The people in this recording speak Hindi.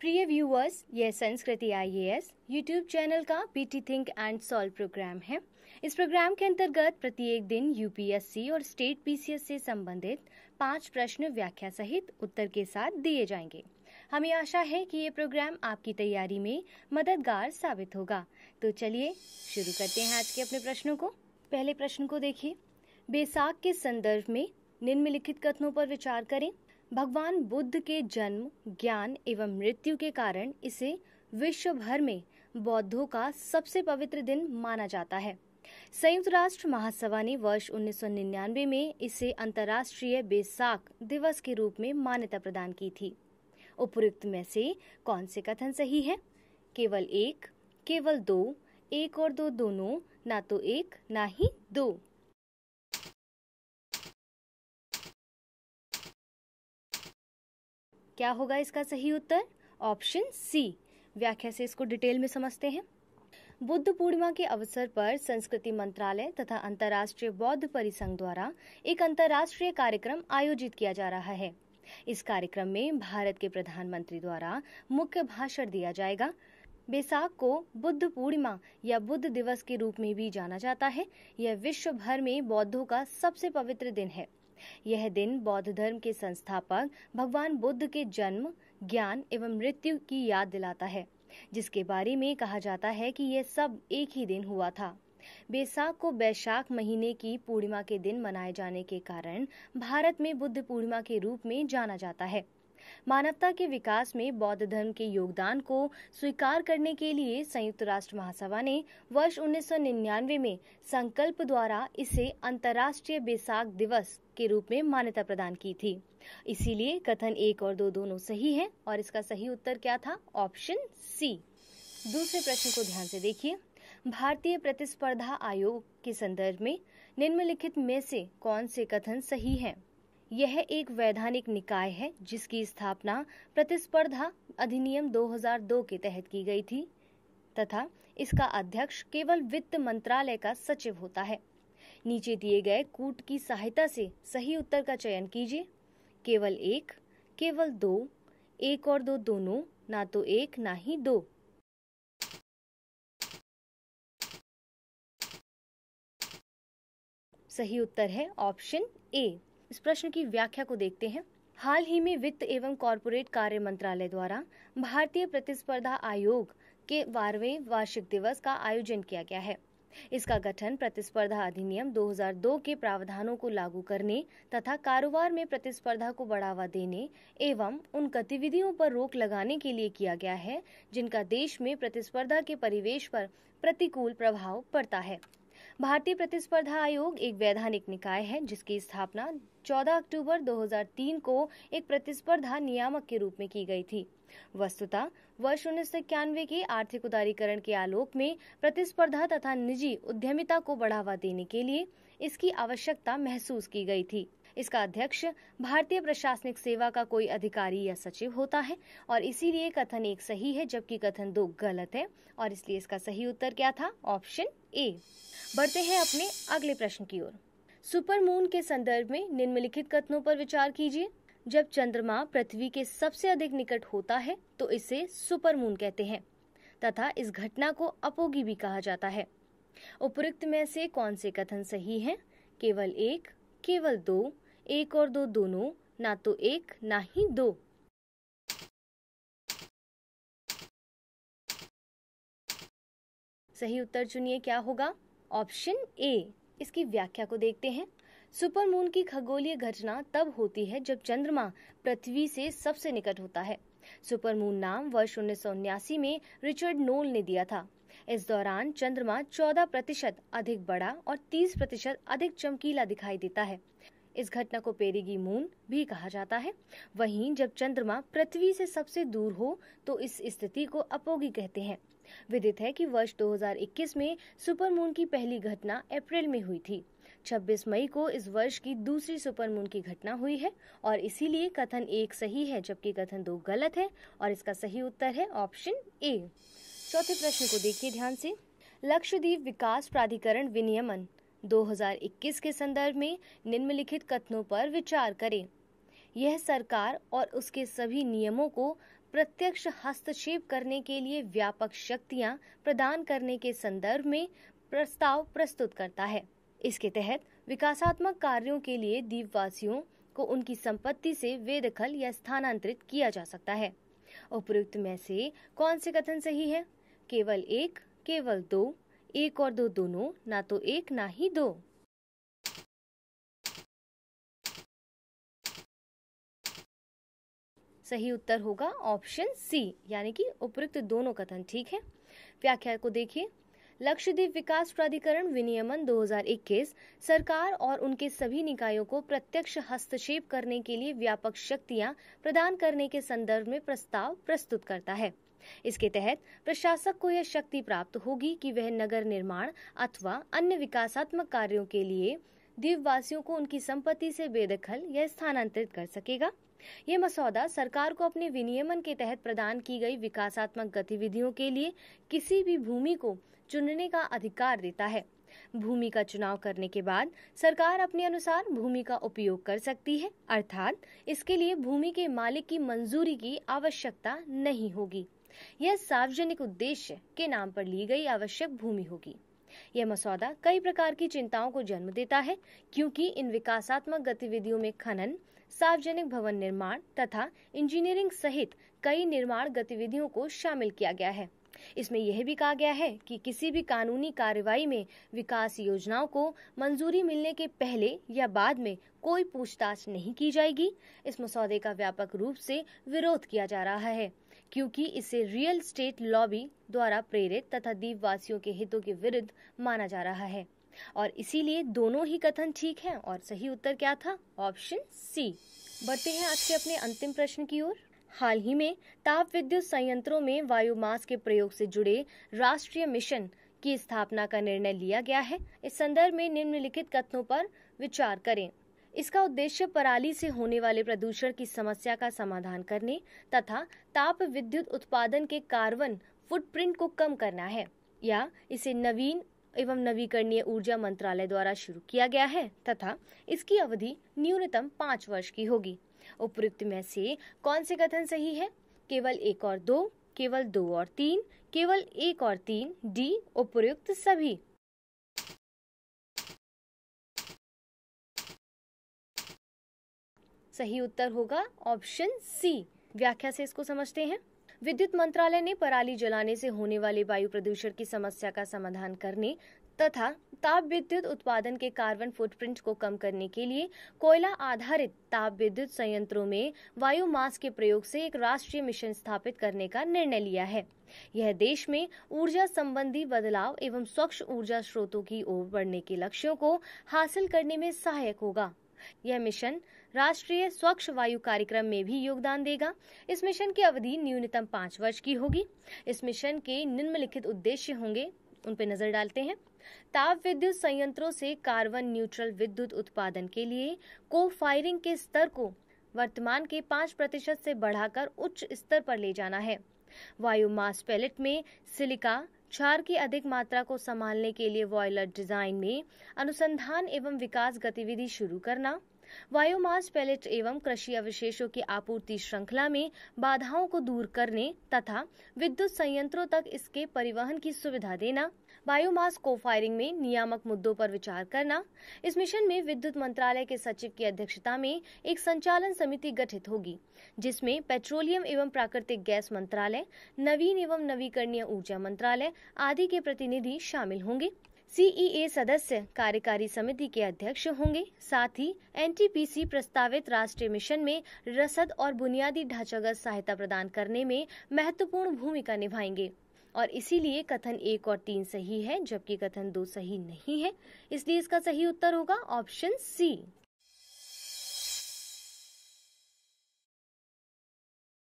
प्रिय व्यूवर्स यह Sanskriti I A S YouTube channel का PT think and solve program है इस प्रोग्राम के अंतर्गत प्रत्येक दिन यूपीएससी और स्टेट पीसीएस से संबंधित पांच प्रश्न व्याख्या सहित उत्तर के साथ दिए जाएंगे हमें आशा है कि ये प्रोग्राम आपकी तैयारी में मददगार साबित होगा तो चलिए शुरू करते हैं आज के अपने प्रश्नों को पहले प्रश्न को देखिए बेसाख के संदर्भ में निम्नलिखित कथनों पर विचार करें भगवान बुद्ध के जन्म ज्ञान एवं मृत्यु के कारण इसे विश्व भर में बौद्धों का सबसे पवित्र दिन माना जाता है संयुक्त राष्ट्र महासभा ने वर्ष 1999 में इसे अंतर्राष्ट्रीय बेसाख दिवस के रूप में मान्यता प्रदान की थी उपयुक्त में से कौन से कथन सही है केवल एक केवल दो एक और दो दोनों ना तो एक ना ही दो क्या होगा इसका सही उत्तर ऑप्शन सी व्याख्या से इसको डिटेल में समझते हैं बुद्ध पूर्णिमा के अवसर पर संस्कृति मंत्रालय तथा अंतर्राष्ट्रीय बौद्ध परिसंघ द्वारा एक अंतर्राष्ट्रीय कार्यक्रम आयोजित किया जा रहा है इस कार्यक्रम में भारत के प्रधानमंत्री द्वारा मुख्य भाषण दिया जाएगा बैसाख को बुद्ध पूर्णिमा या बुद्ध दिवस के रूप में भी जाना जाता है यह विश्व भर में बौद्धों का सबसे पवित्र दिन है यह दिन बौद्ध धर्म के संस्थापक भगवान बुद्ध के जन्म ज्ञान एवं मृत्यु की याद दिलाता है जिसके बारे में कहा जाता है कि यह सब एक ही दिन हुआ था बैसाख को बैशाख महीने की पूर्णिमा के दिन मनाए जाने के कारण भारत में बुद्ध पूर्णिमा के रूप में जाना जाता है मानवता के विकास में बौद्ध धर्म के योगदान को स्वीकार करने के लिए संयुक्त राष्ट्र महासभा ने वर्ष 1999 में संकल्प द्वारा इसे अंतर्राष्ट्रीय बेसाख दिवस के रूप में मान्यता प्रदान की थी इसीलिए कथन एक और दो दोनों सही है और इसका सही उत्तर क्या था ऑप्शन सी दूसरे प्रश्न को ध्यान से देखिए भारतीय प्रतिस्पर्धा आयोग के संदर्भ में निम्नलिखित में से कौन से कथन सही हैं यह एक वैधानिक निकाय है जिसकी स्थापना प्रतिस्पर्धा अधिनियम 2002 के तहत की गई थी तथा इसका अध्यक्ष केवल वित्त मंत्रालय का सचिव होता है नीचे दिए गए कूट की सहायता से सही उत्तर का चयन कीजिए केवल एक केवल दो एक और दो दोनों ना तो एक ना ही दो सही उत्तर है ऑप्शन ए इस प्रश्न की व्याख्या को देखते हैं हाल ही में वित्त एवं कॉरपोरेट कार्य मंत्रालय द्वारा भारतीय प्रतिस्पर्धा आयोग के बारहवें वार्षिक दिवस का आयोजन किया गया है इसका गठन प्रतिस्पर्धा अधिनियम 2002 के प्रावधानों को लागू करने तथा कारोबार में प्रतिस्पर्धा को बढ़ावा देने एवं उन गतिविधियों पर रोक लगाने के लिए किया गया है जिनका देश में प्रतिस्पर्धा के परिवेश पर प्रतिकूल प्रभाव पड़ता है भारतीय प्रतिस्पर्धा आयोग एक वैधानिक निकाय है जिसकी स्थापना 14 अक्टूबर 2003 को एक प्रतिस्पर्धा नियामक के रूप में की गई थी वस्तुतः वर्ष उन्नीस के आर्थिक उदारीकरण के आलोक में प्रतिस्पर्धा तथा निजी उद्यमिता को बढ़ावा देने के लिए इसकी आवश्यकता महसूस की गई थी इसका अध्यक्ष भारतीय प्रशासनिक सेवा का कोई अधिकारी या सचिव होता है और इसीलिए कथन एक सही है जबकि कथन दो गलत है और इसलिए इसका सही उत्तर क्या था ऑप्शन ए बढ़ते हैं अपने अगले प्रश्न की ओर सुपर मून के संदर्भ में निम्नलिखित कथनों पर विचार कीजिए जब चंद्रमा पृथ्वी के सबसे अधिक निकट होता है तो इसे सुपर मून कहते हैं तथा इस घटना को अपोगी भी कहा जाता है उपरुक्त में से कौन से कथन सही हैं? केवल एक केवल दो एक और दो दोनों ना तो एक ना ही दो सही उत्तर चुनिए क्या होगा ऑप्शन ए इसकी व्याख्या को देखते हैं सुपर मून की खगोलीय घटना तब होती है जब चंद्रमा पृथ्वी से सबसे निकट होता है सुपर मून नाम वर्ष उन्नीस में रिचर्ड नोल ने दिया था इस दौरान चंद्रमा 14 प्रतिशत अधिक बड़ा और 30 प्रतिशत अधिक चमकीला दिखाई देता है इस घटना को पेरिगी मून भी कहा जाता है वहीं जब चंद्रमा पृथ्वी से सबसे दूर हो तो इस स्थिति को अपोगी कहते हैं विदित है कि वर्ष 2021 में सुपरमून की पहली घटना अप्रैल में हुई थी 26 मई को इस वर्ष की दूसरी सुपरमून की घटना हुई है और इसीलिए कथन एक सही है जबकि कथन दो गलत है और इसका सही उत्तर है ऑप्शन ए चौथे प्रश्न को देखिए ध्यान से लक्षद्वीप विकास प्राधिकरण विनियमन 2021 के संदर्भ में निम्नलिखित कथनों पर विचार करें यह सरकार और उसके सभी नियमों को प्रत्यक्ष हस्तक्षेप करने के लिए व्यापक शक्तियां प्रदान करने के संदर्भ में प्रस्ताव प्रस्तुत करता है इसके तहत विकासात्मक कार्यों के लिए द्वीपवासियों को उनकी संपत्ति से बेदखल या स्थानांतरित किया जा सकता है उपयुक्त में से कौन से कथन सही है केवल एक केवल दो एक और दो दोनों ना तो एक ना ही दो सही उत्तर होगा ऑप्शन सी यानी कि उपयुक्त दोनों कथन ठीक है व्याख्या को देखिए लक्षद्वीप विकास प्राधिकरण विनियमन 2021 सरकार और उनके सभी निकायों को प्रत्यक्ष हस्तक्षेप करने के लिए व्यापक शक्तियां प्रदान करने के संदर्भ में प्रस्ताव प्रस्तुत करता है इसके तहत प्रशासक को यह शक्ति प्राप्त होगी कि वह नगर निर्माण अथवा अन्य विकासात्मक कार्यों के लिए द्वीपवासियों को उनकी संपत्ति से बेदखल या स्थानांतरित कर सकेगा ये मसौदा सरकार को अपने विनियमन के तहत प्रदान की गई विकासात्मक गतिविधियों के लिए किसी भी भूमि को चुनने का अधिकार देता है भूमि का चुनाव करने के बाद सरकार अपने अनुसार भूमि का उपयोग कर सकती है अर्थात इसके लिए भूमि के मालिक की मंजूरी की आवश्यकता नहीं होगी यह सार्वजनिक उद्देश्य के नाम पर ली गई आवश्यक भूमि होगी यह मसौदा कई प्रकार की चिंताओं को जन्म देता है क्योंकि इन विकासात्मक गतिविधियों में खनन सार्वजनिक भवन निर्माण तथा इंजीनियरिंग सहित कई निर्माण गतिविधियों को शामिल किया गया है इसमें यह भी कहा गया है कि किसी भी कानूनी कार्रवाई में विकास योजनाओं को मंजूरी मिलने के पहले या बाद में कोई पूछताछ नहीं की जाएगी इस मसौदे का व्यापक रूप से विरोध किया जा रहा है क्योंकि इसे रियल स्टेट लॉबी द्वारा प्रेरित तथा द्वीपवासियों के हितों के विरुद्ध माना जा रहा है और इसीलिए दोनों ही कथन ठीक है और सही उत्तर क्या था ऑप्शन सी बढ़ते हैं आज के अपने अंतिम प्रश्न की ओर हाल ही में ताप विद्युत संयंत्रों में वायुमास के प्रयोग से जुड़े राष्ट्रीय मिशन की स्थापना का निर्णय लिया गया है इस संदर्भ में निम्नलिखित कथनों पर विचार करें इसका उद्देश्य पराली से होने वाले प्रदूषण की समस्या का समाधान करने तथा ताप विद्युत उत्पादन के कार्बन फुटप्रिंट को कम करना है या इसे नवीन एवं नवीकरणीय ऊर्जा मंत्रालय द्वारा शुरू किया गया है तथा इसकी अवधि न्यूनतम पाँच वर्ष की होगी उपयुक्त में से कौन से कथन सही है केवल एक और दो केवल दो और तीन केवल एक और तीन डी उपयुक्त सभी सही उत्तर होगा ऑप्शन सी व्याख्या से इसको समझते हैं विद्युत मंत्रालय ने पराली जलाने से होने वाले वायु प्रदूषण की समस्या का समाधान करने तथा ताप विद्युत उत्पादन के कार्बन फुटप्रिंट को कम करने के लिए कोयला आधारित ताप विद्युत संयंत्रों में वायु मास के प्रयोग से एक राष्ट्रीय मिशन स्थापित करने का निर्णय लिया है यह देश में ऊर्जा संबंधी बदलाव एवं स्वच्छ ऊर्जा स्रोतों की ओर बढ़ने के लक्ष्यों को हासिल करने में सहायक होगा यह मिशन राष्ट्रीय स्वच्छ वायु कार्यक्रम में भी योगदान देगा इस मिशन की अवधि न्यूनतम पाँच वर्ष की होगी इस मिशन के निम्नलिखित उद्देश्य होंगे उन पर नजर डालते हैं ताप विद्युत संयंत्रों से कार्बन न्यूट्रल विद्युत उत्पादन के लिए को फायरिंग के स्तर को वर्तमान के पाँच प्रतिशत से बढ़ाकर उच्च स्तर पर ले जाना है वायु मास पैलेट में सिलिका क्षार की अधिक मात्रा को संभालने के लिए वॉयलट डिजाइन में अनुसंधान एवं विकास गतिविधि शुरू करना बायोमास पैलेट एवं कृषि अवशेषों की आपूर्ति श्रृंखला में बाधाओं को दूर करने तथा विद्युत संयंत्रों तक इसके परिवहन की सुविधा देना बायोमास को फायरिंग में नियामक मुद्दों पर विचार करना इस मिशन में विद्युत मंत्रालय के सचिव की अध्यक्षता में एक संचालन समिति गठित होगी जिसमें पेट्रोलियम एवं प्राकृतिक गैस मंत्रालय नवीन एवं नवीकरणीय ऊर्जा मंत्रालय आदि के प्रतिनिधि शामिल होंगे सीईए e सदस्य कार्यकारी समिति के अध्यक्ष होंगे साथ ही एनटीपीसी प्रस्तावित राष्ट्रीय मिशन में रसद और बुनियादी ढांचागत सहायता प्रदान करने में महत्वपूर्ण भूमिका निभाएंगे और इसीलिए कथन एक और तीन सही है जबकि कथन दो सही नहीं है इसलिए इसका सही उत्तर होगा ऑप्शन सी